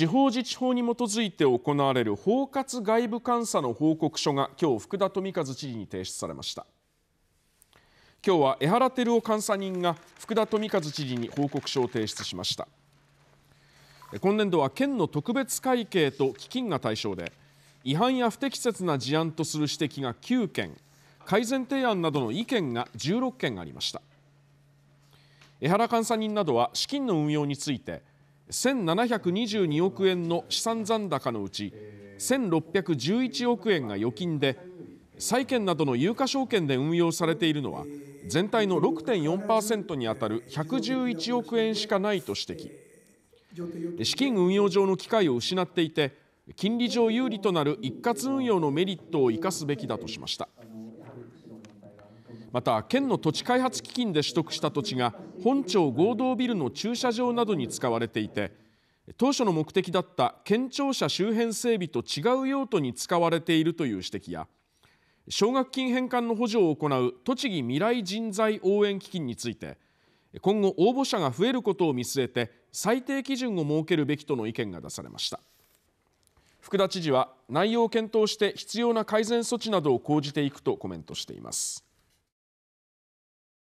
地方自治法に基づいて行われる包括外部監査の報告書が今日福田富和知事に提出されました今日は江原照夫監査人が福田富和知事に報告書を提出しました今年度は県の特別会計と基金が対象で違反や不適切な事案とする指摘が9件改善提案などの意見が16件ありました江原監査人などは資金の運用について1722億円の資産残高のうち1611億円が預金で債券などの有価証券で運用されているのは全体の6.4%にあたる111億円しかないと指摘資金運用上の機会を失っていて金利上有利となる一括運用のメリットを生かすべきだとしました。また県の土地開発基金で取得した土地が本町合同ビルの駐車場などに使われていて当初の目的だった県庁舎周辺整備と違う用途に使われているという指摘や奨学金返還の補助を行う栃木未来人材応援基金について今後応募者が増えることを見据えて最低基準を設けるべきとの意見が出されました福田知事は内容を検討して必要な改善措置などを講じていくとコメントしています